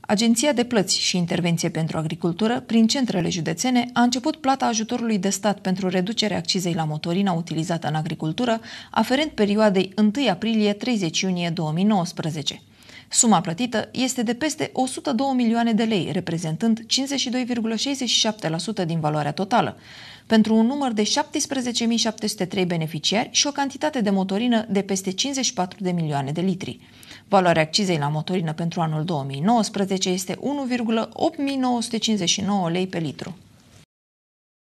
Agenția de Plăți și Intervenție pentru Agricultură, prin centrele județene, a început plata ajutorului de stat pentru reducerea accizei la motorina utilizată în agricultură, aferent perioadei 1 aprilie-30 iunie 2019. Suma plătită este de peste 102 milioane de lei, reprezentând 52,67% din valoarea totală, pentru un număr de 17.703 beneficiari și o cantitate de motorină de peste 54 de milioane de litri. Valoarea accizei la motorină pentru anul 2019 este 1,8959 lei pe litru.